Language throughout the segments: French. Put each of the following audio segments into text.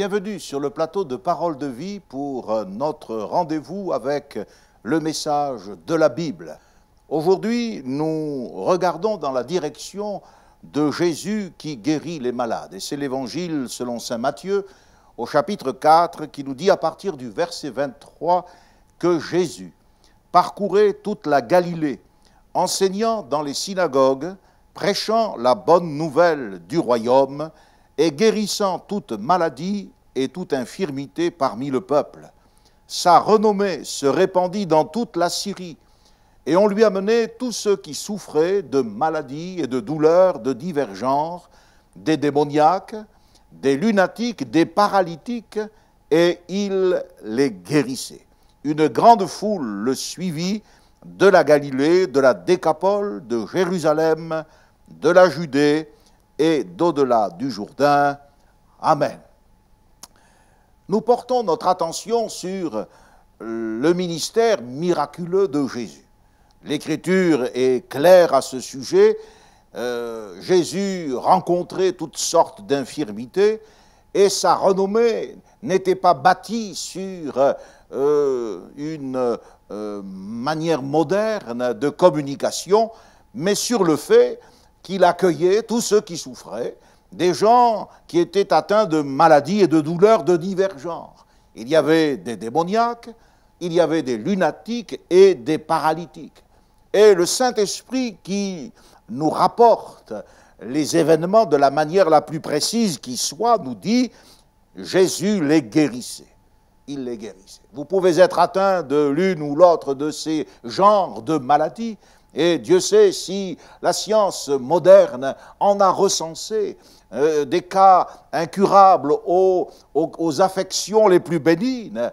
Bienvenue sur le plateau de Parole de vie pour euh, notre rendez-vous avec le message de la Bible. Aujourd'hui, nous regardons dans la direction de Jésus qui guérit les malades. Et c'est l'évangile selon Saint Matthieu au chapitre 4 qui nous dit à partir du verset 23 que Jésus parcourait toute la Galilée, enseignant dans les synagogues, prêchant la bonne nouvelle du royaume, et guérissant toute maladie et toute infirmité parmi le peuple. Sa renommée se répandit dans toute la Syrie, et on lui amenait tous ceux qui souffraient de maladies et de douleurs de divers genres, des démoniaques, des lunatiques, des paralytiques, et il les guérissait. Une grande foule le suivit de la Galilée, de la Décapole, de Jérusalem, de la Judée, et d'au-delà du Jourdain. Amen. Nous portons notre attention sur le ministère miraculeux de Jésus. L'Écriture est claire à ce sujet. Euh, Jésus rencontrait toutes sortes d'infirmités et sa renommée n'était pas bâtie sur euh, une euh, manière moderne de communication, mais sur le fait qu'il accueillait tous ceux qui souffraient, des gens qui étaient atteints de maladies et de douleurs de divers genres. Il y avait des démoniaques, il y avait des lunatiques et des paralytiques. Et le Saint-Esprit qui nous rapporte les événements de la manière la plus précise qui soit nous dit, Jésus les guérissait. Il les guérissait. Vous pouvez être atteint de l'une ou l'autre de ces genres de maladies, et Dieu sait si la science moderne en a recensé euh, des cas incurables aux, affections les plus bénignes,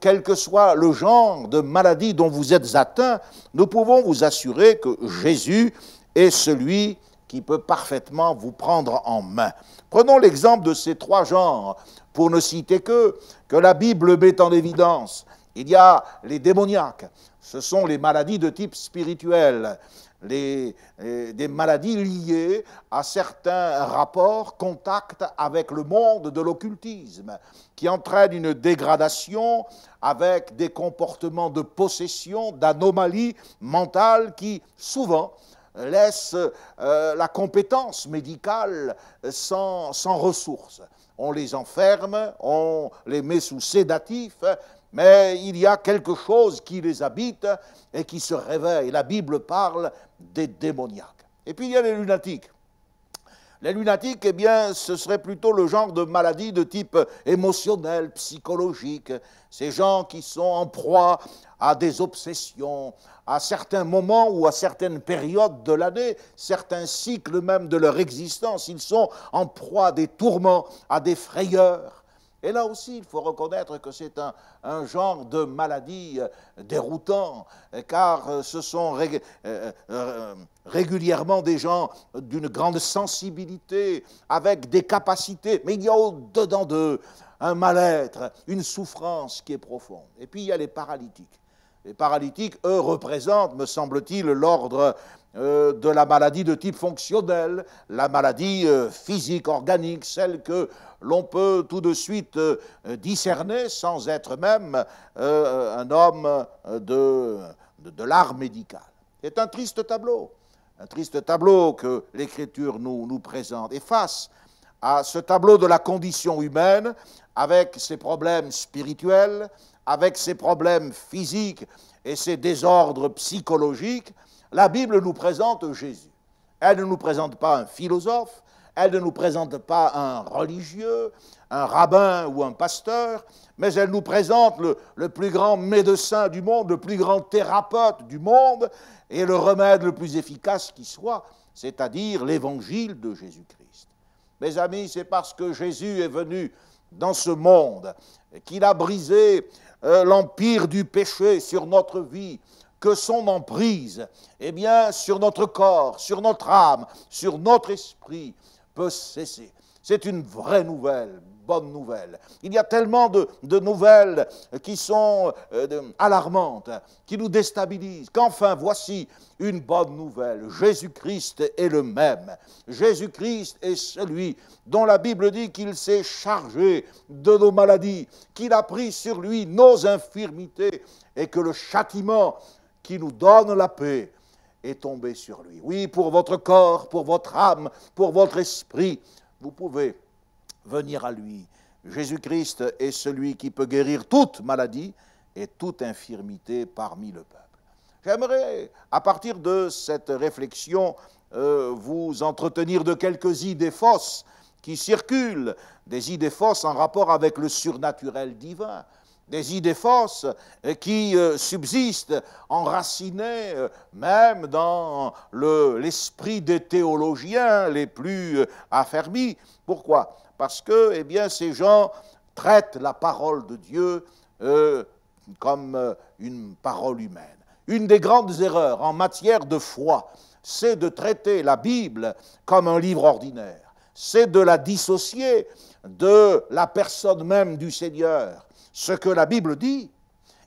quel que soit le genre de maladie dont vous êtes atteint, nous pouvons vous assurer que Jésus est celui qui peut parfaitement vous prendre en main. Prenons l'exemple de ces trois genres, pour ne citer que, que la Bible met en évidence. Il y a les démoniaques, ce sont les maladies de type spirituel, les, des maladies liées à certains rapports, contacts avec le monde de l'occultisme, qui entraînent une dégradation avec des comportements de possession, d'anomalies mentales qui souvent laissent euh, la compétence médicale sans, sans ressources. On les enferme, on les met sous sédatifs, mais il y a quelque chose qui les habite et qui se réveille. La Bible parle des démoniaques. Et puis il y a les lunatiques. Les lunatiques, eh bien, ce serait plutôt le genre de maladie de type émotionnel, psychologique. Ces gens qui sont en proie à des obsessions, à certains moments ou à certaines périodes de l'année, certains cycles même de leur existence, ils sont en proie à des tourments, à des frayeurs. Et là aussi, il faut reconnaître que c'est un, genre de maladie euh, déroutant, euh, car euh, ce sont régulièrement des gens d'une grande sensibilité, avec des capacités, mais il y a au-dedans d'eux un mal-être, une souffrance qui est profonde. Et puis il y a les paralytiques. Les paralytiques, eux, représentent, me semble-t-il, l'ordre euh, de la maladie de type fonctionnel, la maladie euh, physique, organique, celle que l'on peut tout de suite euh, discerner sans être même un homme de, de, l'art médical. C'est un triste tableau, un triste tableau que l'Écriture nous, nous présente. Et face à ce tableau de la condition humaine, avec ses problèmes spirituels, avec ses problèmes physiques et ses désordres psychologiques, la Bible nous présente Jésus. Elle ne nous présente pas un philosophe, elle ne nous présente pas un religieux, un rabbin ou un pasteur, mais elle nous présente le, plus grand médecin du monde, le plus grand thérapeute du monde, et le remède le plus efficace qui soit, c'est-à-dire l'évangile de Jésus-Christ. Mes amis, c'est parce que Jésus est venu dans ce monde, qu'il a brisé euh, l'empire du péché sur notre vie, que son emprise, eh bien, sur notre corps, sur notre âme, sur notre esprit, peut cesser. C'est une vraie nouvelle, il y a tellement de, nouvelles qui sont euh, alarmantes, qui nous déstabilisent, qu'enfin voici une bonne nouvelle. Jésus-Christ est le même. Jésus-Christ est celui dont la Bible dit qu'il s'est chargé de nos maladies, qu'il a pris sur lui nos infirmités et que le châtiment qui nous donne la paix est tombé sur lui. Oui, pour votre corps, pour votre âme, pour votre esprit, vous pouvez venir à lui. Jésus-Christ est celui qui peut guérir toute maladie et toute infirmité parmi le peuple. J'aimerais, à partir de cette réflexion, euh, vous entretenir de quelques idées fausses qui circulent, des idées fausses en rapport avec le surnaturel divin, des idées fausses euh, qui euh, subsistent, enracinées même dans l'esprit des théologiens les plus affermis. Pourquoi parce que eh bien, ces gens traitent la parole de Dieu euh, comme euh, une parole humaine. Une des grandes erreurs en matière de foi, c'est de traiter la Bible comme un livre ordinaire, c'est de la dissocier de la personne même du Seigneur. Ce que la Bible dit,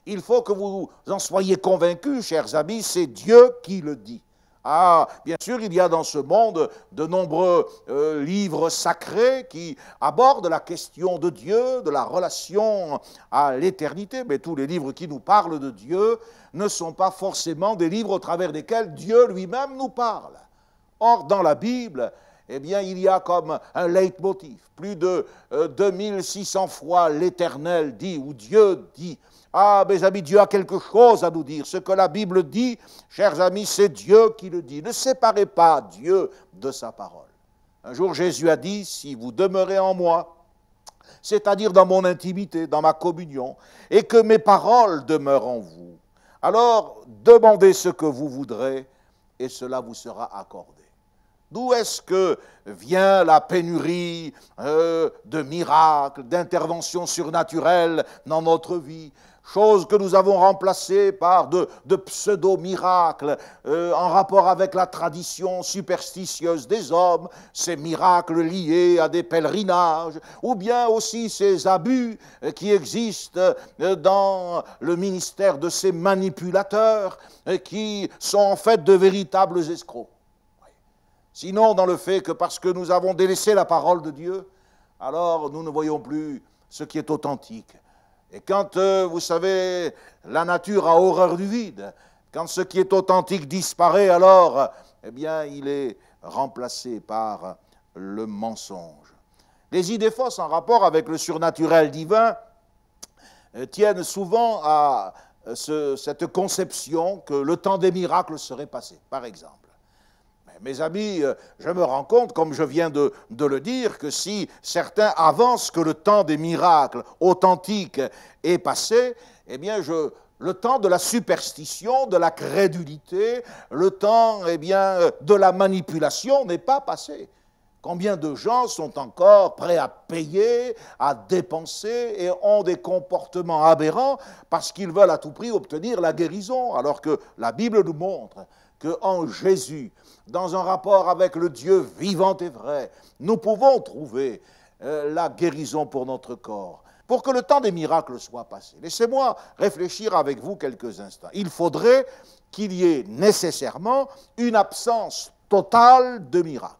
il faut que vous en soyez convaincus, chers amis, c'est Dieu qui le dit. Ah, bien sûr, il y a dans ce monde de nombreux euh, livres sacrés qui abordent la question de Dieu, de la relation à l'éternité, mais tous les livres qui nous parlent de Dieu ne sont pas forcément des livres au travers desquels Dieu lui-même nous parle. Or, dans la Bible, eh bien, il y a comme un leitmotiv. Plus de 2600 euh, fois l'Éternel dit, ou Dieu dit, ah, mes amis, Dieu a quelque chose à nous dire. Ce que la Bible dit, chers amis, c'est Dieu qui le dit. Ne séparez pas Dieu de sa parole. Un jour, Jésus a dit, si vous demeurez en moi, c'est-à-dire dans mon intimité, dans ma communion, et que mes paroles demeurent en vous, alors demandez ce que vous voudrez, et cela vous sera accordé. D'où est-ce que vient la pénurie euh, de miracles, d'interventions surnaturelles dans notre vie chose que nous avons remplacée par de, pseudo-miracles euh, en rapport avec la tradition superstitieuse des hommes, ces miracles liés à des pèlerinages, ou bien aussi ces abus euh, qui existent euh, dans le ministère de ces manipulateurs qui sont en fait de véritables escrocs. Sinon dans le fait que parce que nous avons délaissé la parole de Dieu, alors nous ne voyons plus ce qui est authentique et quand, euh, vous savez, la nature a horreur du vide, quand ce qui est authentique disparaît, alors, eh bien, il est remplacé par le mensonge. Les idées fausses en rapport avec le surnaturel divin euh, tiennent souvent à euh, cette conception que le temps des miracles serait passé, par exemple. Mes amis, euh, je me rends compte, comme je viens de, le dire, que si certains avancent que le temps des miracles authentiques est passé, eh bien, le temps de la superstition, de la crédulité, le temps eh bien, euh, de la manipulation n'est pas passé. Combien de gens sont encore prêts à payer, à dépenser et ont des comportements aberrants parce qu'ils veulent à tout prix obtenir la guérison, alors que la Bible nous montre qu'en Jésus, dans un rapport avec le Dieu vivant et vrai, nous pouvons trouver euh, la guérison pour notre corps, pour que le temps des miracles soit passé. Laissez-moi réfléchir avec vous quelques instants. Il faudrait qu'il y ait nécessairement une absence totale de miracles.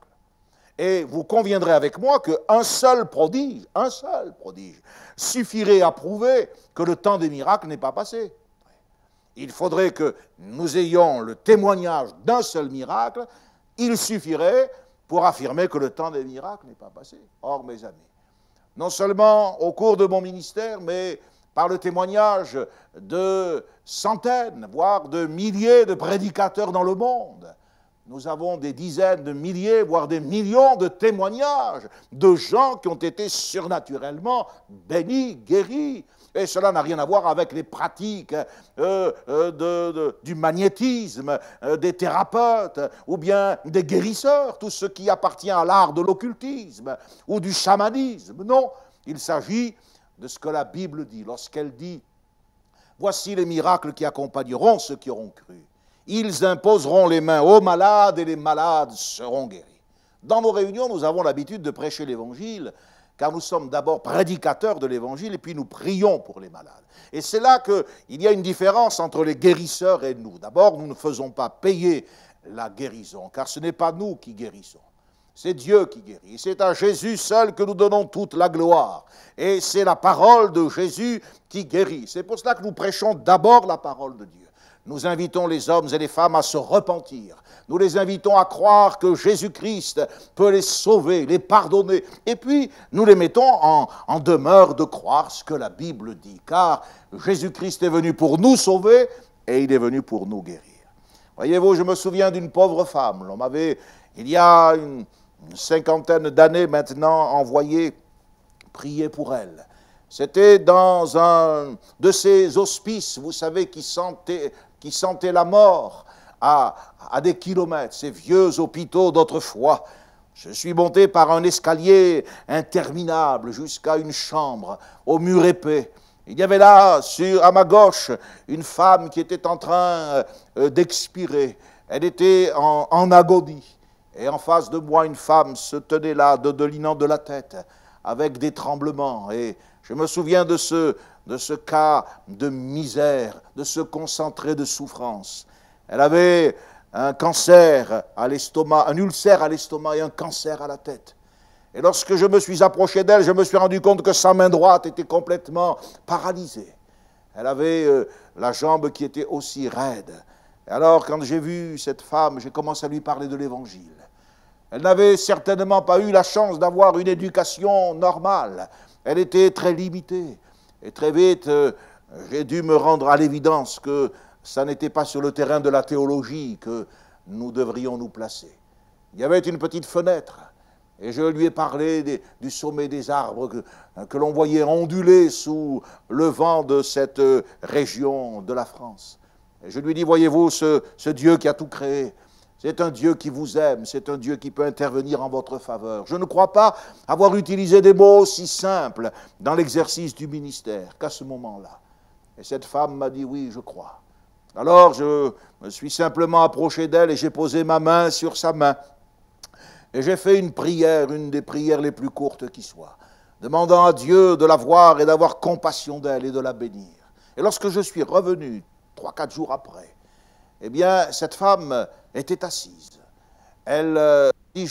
Et vous conviendrez avec moi qu'un seul prodige, un seul prodige, suffirait à prouver que le temps des miracles n'est pas passé. Il faudrait que nous ayons le témoignage d'un seul miracle, il suffirait pour affirmer que le temps des miracles n'est pas passé. Or, mes amis, non seulement au cours de mon ministère, mais par le témoignage de centaines, voire de milliers de prédicateurs dans le monde, nous avons des dizaines de milliers, voire des millions de témoignages de gens qui ont été surnaturellement bénis, guéris. Et cela n'a rien à voir avec les pratiques euh, euh, du magnétisme, euh, des thérapeutes, ou bien des guérisseurs, tout ce qui appartient à l'art de l'occultisme ou du chamanisme. Non, il s'agit de ce que la Bible dit lorsqu'elle dit, Voici les miracles qui accompagneront ceux qui auront cru. Ils imposeront les mains aux malades et les malades seront guéris. Dans nos réunions, nous avons l'habitude de prêcher l'Évangile, car nous sommes d'abord prédicateurs de l'Évangile et puis nous prions pour les malades. Et c'est là qu'il y a une différence entre les guérisseurs et nous. D'abord, nous ne faisons pas payer la guérison, car ce n'est pas nous qui guérissons. C'est Dieu qui guérit. C'est à Jésus seul que nous donnons toute la gloire. Et c'est la parole de Jésus qui guérit. C'est pour cela que nous prêchons d'abord la parole de Dieu. Nous invitons les hommes et les femmes à se repentir. Nous les invitons à croire que Jésus-Christ peut les sauver, les pardonner. Et puis, nous les mettons en, demeure de croire ce que la Bible dit, car Jésus-Christ est venu pour nous sauver et il est venu pour nous guérir. Voyez-vous, je me souviens d'une pauvre femme. On m'avait, il y a une, une cinquantaine d'années maintenant, envoyé prier pour elle. C'était dans un de ces hospices, vous savez, qui sentaient qui sentaient la mort à, des kilomètres, ces vieux hôpitaux d'autrefois. Je suis monté par un escalier interminable jusqu'à une chambre au mur épais. Il y avait là, sur, à ma gauche, une femme qui était en train euh, d'expirer. Elle était en, agonie. Et en face de moi, une femme se tenait là, de l'inan de la tête avec des tremblements. Et je me souviens de ce, de ce cas de misère, de ce concentré de souffrance. Elle avait un cancer à l'estomac, un ulcère à l'estomac et un cancer à la tête. Et lorsque je me suis approché d'elle, je me suis rendu compte que sa main droite était complètement paralysée. Elle avait euh, la jambe qui était aussi raide. Et alors, quand j'ai vu cette femme, j'ai commencé à lui parler de l'Évangile. Elle n'avait certainement pas eu la chance d'avoir une éducation normale. Elle était très limitée. Et très vite, euh, j'ai dû me rendre à l'évidence que ça n'était pas sur le terrain de la théologie que nous devrions nous placer. Il y avait une petite fenêtre. Et je lui ai parlé du sommet des arbres que, l'on voyait onduler sous le vent de cette euh, région de la France. Et je lui ai dit, voyez-vous, ce Dieu qui a tout créé, c'est un Dieu qui vous aime, c'est un Dieu qui peut intervenir en votre faveur. Je ne crois pas avoir utilisé des mots aussi simples dans l'exercice du ministère qu'à ce moment-là. Et cette femme m'a dit oui, je crois. Alors je me suis simplement approché d'elle et j'ai posé ma main sur sa main. Et j'ai fait une prière, une des prières les plus courtes qui soient, demandant à Dieu de la voir et d'avoir compassion d'elle et de la bénir. Et lorsque je suis revenu, trois, quatre jours après, eh bien, cette femme était assise. Elle euh, dit,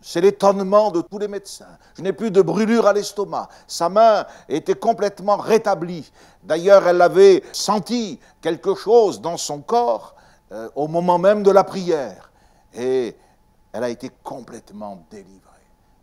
c'est l'étonnement de tous les médecins. Je n'ai plus de brûlure à l'estomac. Sa main était complètement rétablie. D'ailleurs, elle avait senti quelque chose dans son corps euh, au moment même de la prière. Et elle a été complètement délivrée.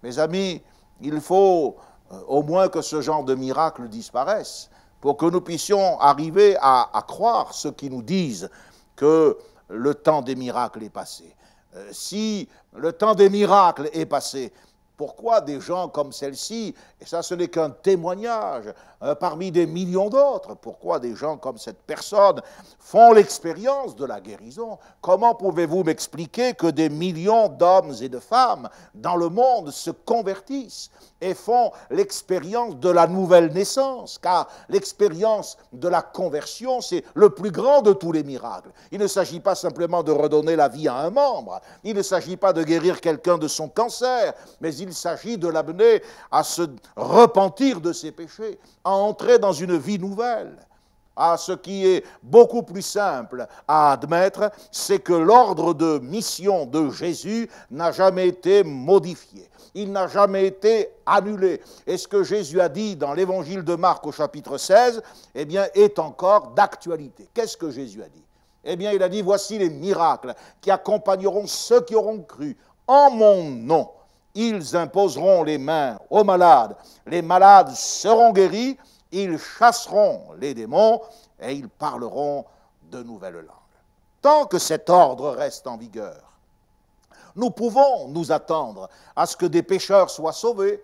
Mes amis, il faut euh, au moins que ce genre de miracle disparaisse pour que nous puissions arriver à, croire ceux qui nous disent que le temps des miracles est passé. Euh, si le temps des miracles est passé, pourquoi des gens comme celle-ci, et ça ce n'est qu'un témoignage euh, parmi des millions d'autres, pourquoi des gens comme cette personne font l'expérience de la guérison Comment pouvez-vous m'expliquer que des millions d'hommes et de femmes dans le monde se convertissent et font l'expérience de la nouvelle naissance, car l'expérience de la conversion, c'est le plus grand de tous les miracles. Il ne s'agit pas simplement de redonner la vie à un membre, il ne s'agit pas de guérir quelqu'un de son cancer, mais il s'agit de l'amener à se repentir de ses péchés, à entrer dans une vie nouvelle. À ce qui est beaucoup plus simple à admettre, c'est que l'ordre de mission de Jésus n'a jamais été modifié. Il n'a jamais été annulé. Et ce que Jésus a dit dans l'évangile de Marc au chapitre 16, eh bien, est encore d'actualité. Qu'est-ce que Jésus a dit Eh bien, il a dit, voici les miracles qui accompagneront ceux qui auront cru en mon nom. Ils imposeront les mains aux malades. Les malades seront guéris ils chasseront les démons et ils parleront de nouvelles langues. Tant que cet ordre reste en vigueur, nous pouvons nous attendre à ce que des pécheurs soient sauvés,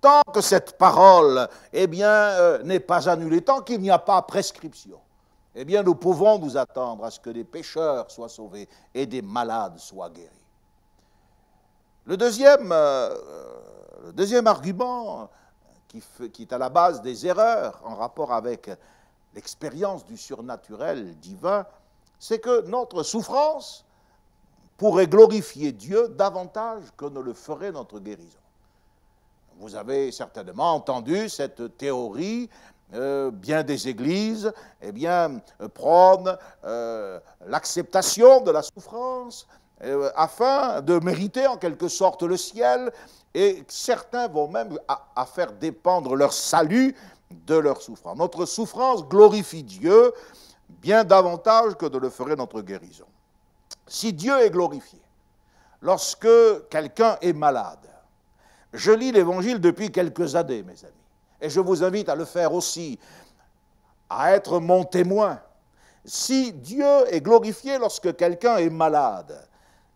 tant que cette parole eh bien, euh, n'est pas annulée, tant qu'il n'y a pas prescription. Eh bien, nous pouvons nous attendre à ce que des pécheurs soient sauvés et des malades soient guéris. Le deuxième, euh, le deuxième argument qui, est à la base des erreurs en rapport avec l'expérience du surnaturel divin, c'est que notre souffrance pourrait glorifier Dieu davantage que ne le ferait notre guérison. Vous avez certainement entendu cette théorie euh, bien des églises, eh bien, euh, prônent euh, l'acceptation de la souffrance afin de mériter en quelque sorte le ciel et certains vont même à, faire dépendre leur salut de leur souffrance. Notre souffrance glorifie Dieu bien davantage que de le ferait notre guérison. Si Dieu est glorifié, lorsque quelqu'un est malade, je lis l'Évangile depuis quelques années, mes amis, et je vous invite à le faire aussi, à être mon témoin. Si Dieu est glorifié lorsque quelqu'un est malade,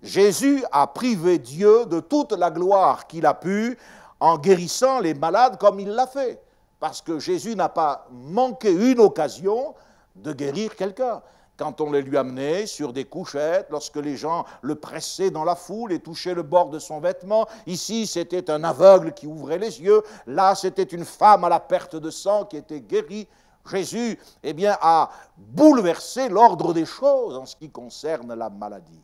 Jésus a privé Dieu de toute la gloire qu'il a pu en guérissant les malades comme il l'a fait. Parce que Jésus n'a pas manqué une occasion de guérir quelqu'un. Quand on les lui amenait sur des couchettes, lorsque les gens le pressaient dans la foule et touchaient le bord de son vêtement, ici c'était un aveugle qui ouvrait les yeux, là c'était une femme à la perte de sang qui était guérie. Jésus, eh bien, a bouleversé l'ordre des choses en ce qui concerne la maladie.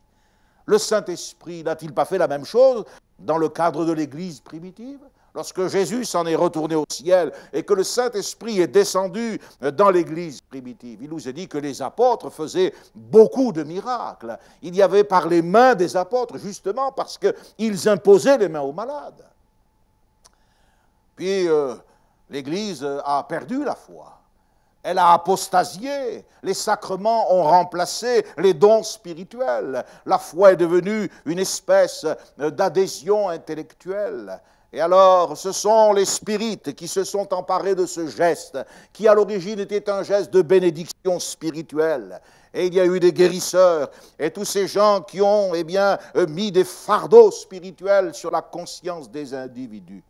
Le Saint-Esprit n'a-t-il pas fait la même chose dans le cadre de l'Église primitive Lorsque Jésus s'en est retourné au ciel et que le Saint-Esprit est descendu dans l'Église primitive, il nous est dit que les apôtres faisaient beaucoup de miracles. Il y avait par les mains des apôtres, justement parce qu'ils imposaient les mains aux malades. Puis euh, l'Église a perdu la foi. Elle a apostasié, les sacrements ont remplacé les dons spirituels, la foi est devenue une espèce euh, d'adhésion intellectuelle. Et alors, ce sont les spirites qui se sont emparés de ce geste, qui à l'origine était un geste de bénédiction spirituelle. Et il y a eu des guérisseurs, et tous ces gens qui ont eh bien, euh, mis des fardeaux spirituels sur la conscience des individus.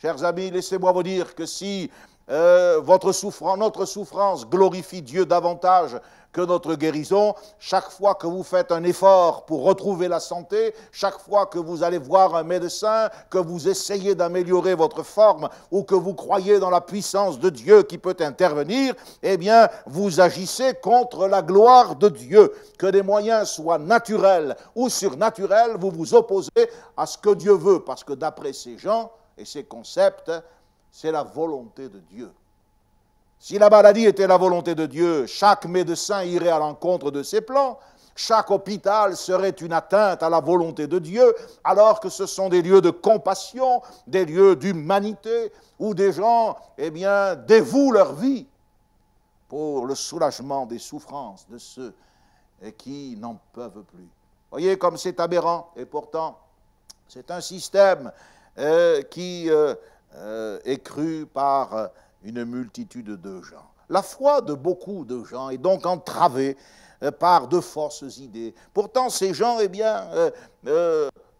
Chers amis, laissez-moi vous dire que si euh, votre souffrance, notre souffrance glorifie Dieu davantage que notre guérison. Chaque fois que vous faites un effort pour retrouver la santé, chaque fois que vous allez voir un médecin, que vous essayez d'améliorer votre forme ou que vous croyez dans la puissance de Dieu qui peut intervenir, eh bien, vous agissez contre la gloire de Dieu. Que des moyens soient naturels ou surnaturels, vous vous opposez à ce que Dieu veut, parce que d'après ces gens et ces concepts, c'est la volonté de Dieu. Si la maladie était la volonté de Dieu, chaque médecin irait à l'encontre de ses plans, chaque hôpital serait une atteinte à la volonté de Dieu, alors que ce sont des lieux de compassion, des lieux d'humanité, où des gens, eh bien, dévouent leur vie pour le soulagement des souffrances de ceux eh, qui n'en peuvent plus. Voyez comme c'est aberrant, et pourtant, c'est un système eh, qui euh, est euh, cru par euh, une multitude de gens. La foi de beaucoup de gens est donc entravée euh, par de fausses idées. Pourtant, ces gens, eh bien,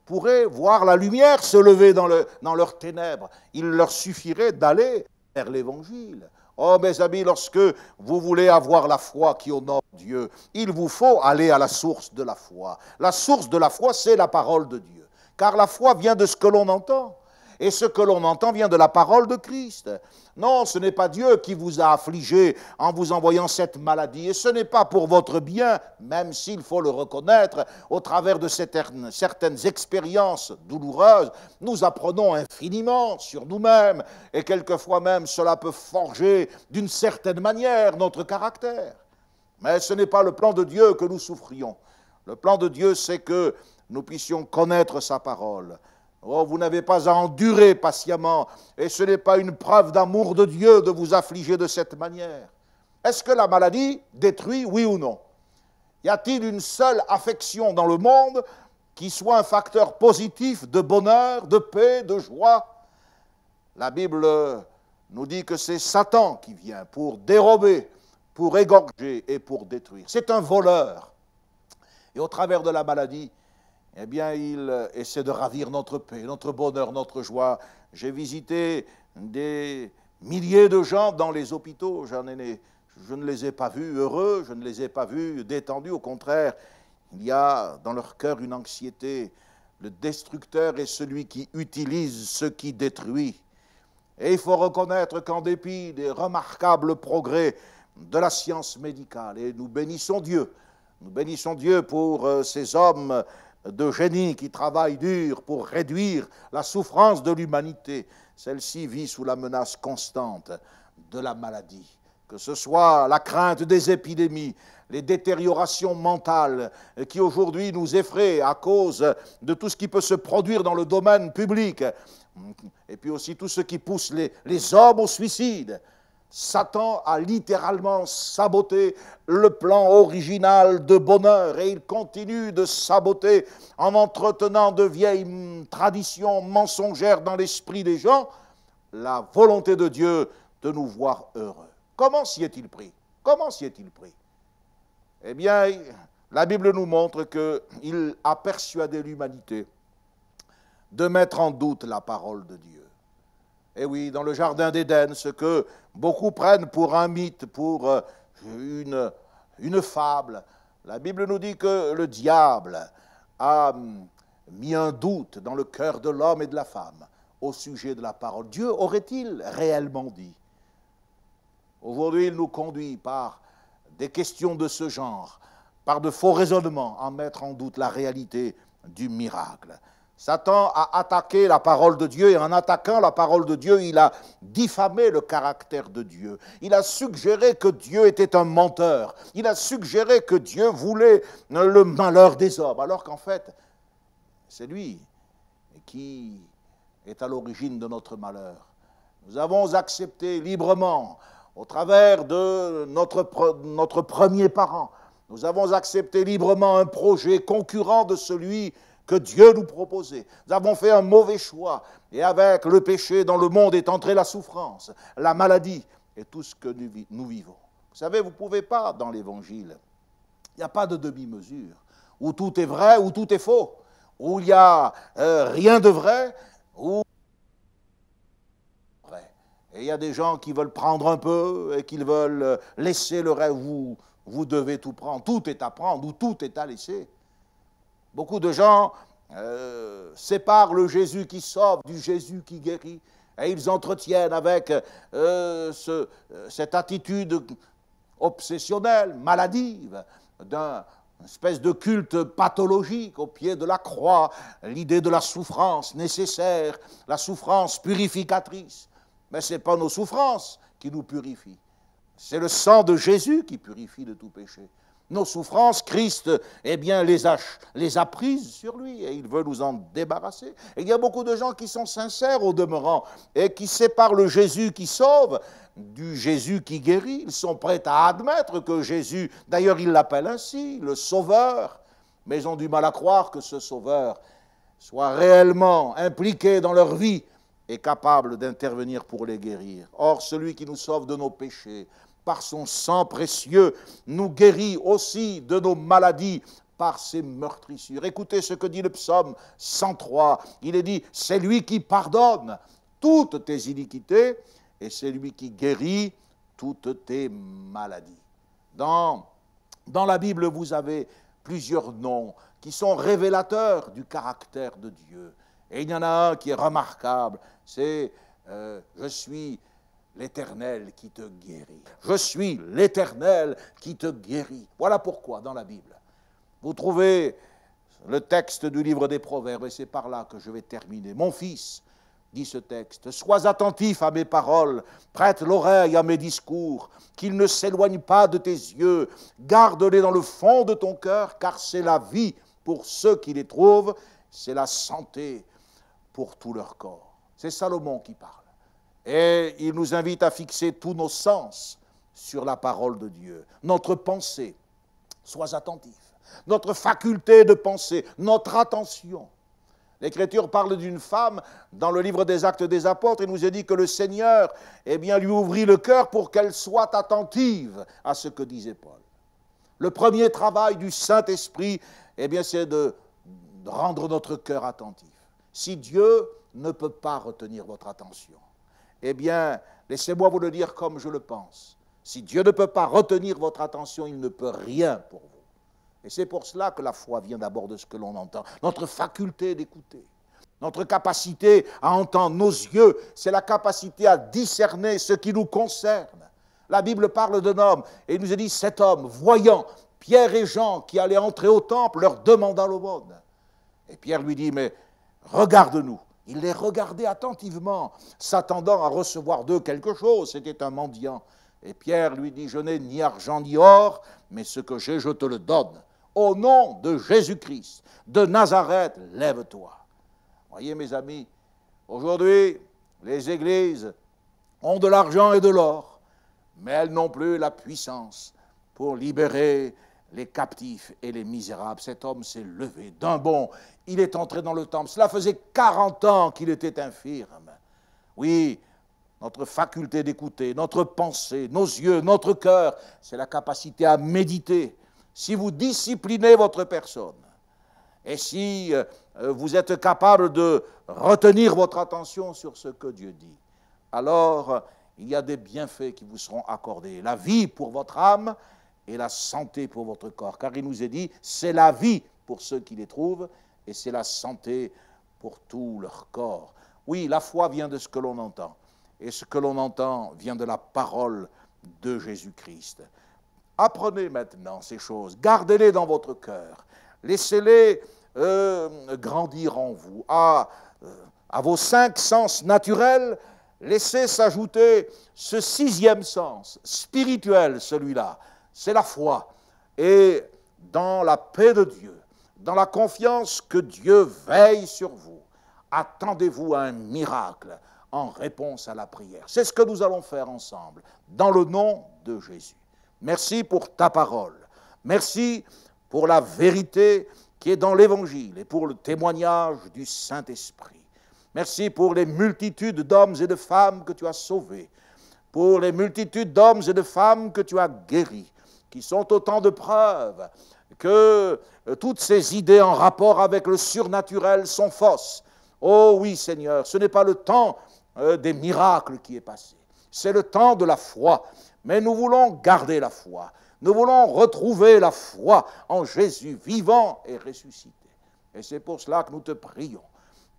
pourraient voir la lumière se lever dans, le, dans leurs ténèbres. Il leur suffirait d'aller vers l'Évangile. Oh, mes amis, lorsque vous voulez avoir la foi qui honore Dieu, il vous faut aller à la source de la foi. La source de la foi, c'est la parole de Dieu. Car la foi vient de ce que l'on entend et ce que l'on entend vient de la parole de Christ. Non, ce n'est pas Dieu qui vous a affligé en vous envoyant cette maladie, et ce n'est pas pour votre bien, même s'il faut le reconnaître, au travers de certaines expériences douloureuses, nous apprenons infiniment sur nous-mêmes, et quelquefois même cela peut forger d'une certaine manière notre caractère. Mais ce n'est pas le plan de Dieu que nous souffrions. Le plan de Dieu, c'est que nous puissions connaître sa parole, Oh, vous n'avez pas à endurer patiemment, et ce n'est pas une preuve d'amour de Dieu de vous affliger de cette manière. Est-ce que la maladie détruit, oui ou non Y a-t-il une seule affection dans le monde qui soit un facteur positif de bonheur, de paix, de joie La Bible nous dit que c'est Satan qui vient pour dérober, pour égorger et pour détruire. C'est un voleur. Et au travers de la maladie, eh bien, il euh, essaie de ravir notre paix, notre bonheur, notre joie. J'ai visité des milliers de gens dans les hôpitaux, j'en ai, je ne les ai pas vus heureux, je ne les ai pas vus détendus, au contraire, il y a dans leur cœur une anxiété. Le destructeur est celui qui utilise ce qui détruit. Et il faut reconnaître qu'en dépit des remarquables progrès de la science médicale, et nous bénissons Dieu, nous bénissons Dieu pour euh, ces hommes de génie qui travaillent dur pour réduire la souffrance de l'humanité, celle-ci vit sous la menace constante de la maladie, que ce soit la crainte des épidémies, les détériorations mentales qui aujourd'hui nous effraient à cause de tout ce qui peut se produire dans le domaine public, et puis aussi tout ce qui pousse les, les hommes au suicide. Satan a littéralement saboté le plan original de bonheur et il continue de saboter en entretenant de vieilles traditions mensongères dans l'esprit des gens la volonté de Dieu de nous voir heureux. Comment s'y est-il pris Comment s'y est-il pris Eh bien, la Bible nous montre qu'il a persuadé l'humanité de mettre en doute la parole de Dieu et eh oui, dans le Jardin d'Éden, ce que beaucoup prennent pour un mythe, pour euh, une, une fable. La Bible nous dit que le diable a hum, mis un doute dans le cœur de l'homme et de la femme au sujet de la parole. Dieu aurait-il réellement dit Aujourd'hui, il nous conduit par des questions de ce genre, par de faux raisonnements, à mettre en doute la réalité du miracle. Satan a attaqué la parole de Dieu et en attaquant la parole de Dieu, il a diffamé le caractère de Dieu. Il a suggéré que Dieu était un menteur. Il a suggéré que Dieu voulait le malheur des hommes, alors qu'en fait, c'est lui qui est à l'origine de notre malheur. Nous avons accepté librement, au travers de notre, notre premier parent, nous avons accepté librement un projet concurrent de celui que Dieu nous proposait. Nous avons fait un mauvais choix et avec le péché dans le monde est entrée la souffrance, la maladie et tout ce que nous, vivons. Vous savez, vous ne pouvez pas dans l'Évangile. Il n'y a pas de demi-mesure où tout est vrai, ou tout est faux, où il n'y a euh, rien de vrai, où et il y a des gens qui veulent prendre un peu et qui veulent euh, laisser le rêve. Vous, vous devez tout prendre. Tout est à prendre ou tout est à laisser. Beaucoup de gens euh, séparent le Jésus qui sauve du Jésus qui guérit. Et ils entretiennent avec euh, euh, cette attitude obsessionnelle, maladive, d'un espèce de culte pathologique au pied de la croix, l'idée de la souffrance nécessaire, la souffrance purificatrice. Mais ce n'est pas nos souffrances qui nous purifient, c'est le sang de Jésus qui purifie de tout péché nos souffrances, Christ eh bien, les, a, les prises sur lui et il veut nous en débarrasser. il y a beaucoup de gens qui sont sincères au demeurant et qui séparent le Jésus qui sauve du Jésus qui guérit. Ils sont prêts à admettre que Jésus, d'ailleurs il l'appelle ainsi, le Sauveur, mais ils ont du mal à croire que ce Sauveur soit réellement impliqué dans leur vie et capable d'intervenir pour les guérir. Or, celui qui nous sauve de nos péchés, par son sang précieux, nous guérit aussi de nos maladies par ses meurtrissures. Écoutez ce que dit le psaume 103. Il est dit, c'est lui qui pardonne toutes tes iniquités et c'est lui qui guérit toutes tes maladies. Dans, dans la Bible, vous avez plusieurs noms qui sont révélateurs du caractère de Dieu. Et il y en a un qui est remarquable, c'est euh, Je suis l'Éternel qui te guérit. Je suis l'Éternel qui te guérit. Voilà pourquoi dans la Bible, vous trouvez le texte du livre des Proverbes, et c'est par là que je vais terminer. Mon fils, dit ce texte, sois attentif à mes paroles, prête l'oreille à mes discours, qu'ils ne s'éloignent pas de tes yeux, garde-les dans le fond de ton cœur, car c'est la vie pour ceux qui les trouvent, c'est la santé pour tout leur corps. C'est Salomon qui parle. Et il nous invite à fixer tous nos sens sur la parole de Dieu. Notre pensée, sois attentif. Notre faculté de penser, notre attention. L'Écriture parle d'une femme dans le livre des Actes des Apôtres. Il nous est dit que le Seigneur, eh bien, lui ouvrit le cœur pour qu'elle soit attentive à ce que disait Paul. Le premier travail du Saint-Esprit, eh bien, c'est de rendre notre cœur attentif. Si Dieu ne peut pas retenir votre attention, eh bien, laissez-moi vous le dire comme je le pense. Si Dieu ne peut pas retenir votre attention, il ne peut rien pour vous. Et c'est pour cela que la foi vient d'abord de ce que l'on entend, notre faculté d'écouter. Notre capacité à entendre, nos yeux, c'est la capacité à discerner ce qui nous concerne. La Bible parle d'un homme et il nous dit cet homme, voyant Pierre et Jean qui allaient entrer au temple, leur demanda l'aumône. Et Pierre lui dit, mais regarde-nous. Il les regardait attentivement, s'attendant à recevoir d'eux quelque chose. C'était un mendiant. Et Pierre lui dit, je n'ai ni argent ni or, mais ce que j'ai, je te le donne. Au nom de Jésus-Christ, de Nazareth, lève-toi. Voyez mes amis, aujourd'hui, les églises ont de l'argent et de l'or, mais elles n'ont plus la puissance pour libérer les captifs et les misérables. Cet homme s'est levé d'un bond. Il est entré dans le temple. Cela faisait 40 ans qu'il était infirme. Oui, notre faculté d'écouter, notre pensée, nos yeux, notre cœur, c'est la capacité à méditer. Si vous disciplinez votre personne, et si euh, euh, vous êtes capable de retenir votre attention sur ce que Dieu dit, alors euh, il y a des bienfaits qui vous seront accordés. La vie pour votre âme, et la santé pour votre corps. Car il nous est dit, c'est la vie pour ceux qui les trouvent, et c'est la santé pour tout leur corps. Oui, la foi vient de ce que l'on entend, et ce que l'on entend vient de la parole de Jésus-Christ. Apprenez maintenant ces choses, gardez-les dans votre cœur, laissez-les euh, grandir en vous. À, euh, à vos cinq sens naturels, laissez s'ajouter ce sixième sens, spirituel celui-là, c'est la foi. Et dans la paix de Dieu, dans la confiance que Dieu veille sur vous, attendez-vous à un miracle en réponse à la prière. C'est ce que nous allons faire ensemble, dans le nom de Jésus. Merci pour ta parole. Merci pour la vérité qui est dans l'Évangile et pour le témoignage du Saint-Esprit. Merci pour les multitudes d'hommes et de femmes que tu as sauvés, pour les multitudes d'hommes et de femmes que tu as guéris qui sont autant de preuves que euh, toutes ces idées en rapport avec le surnaturel sont fausses. Oh oui Seigneur, ce n'est pas le temps euh, des miracles qui est passé, c'est le temps de la foi. Mais nous voulons garder la foi, nous voulons retrouver la foi en Jésus vivant et ressuscité. Et c'est pour cela que nous te prions.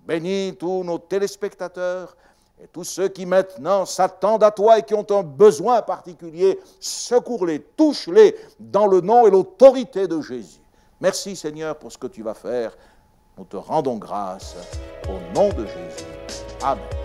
Bénis tous nos téléspectateurs, et tous ceux qui maintenant s'attendent à toi et qui ont un besoin particulier, secours-les, touche-les dans le nom et l'autorité de Jésus. Merci Seigneur pour ce que tu vas faire. Nous te rendons grâce au nom de Jésus. Amen.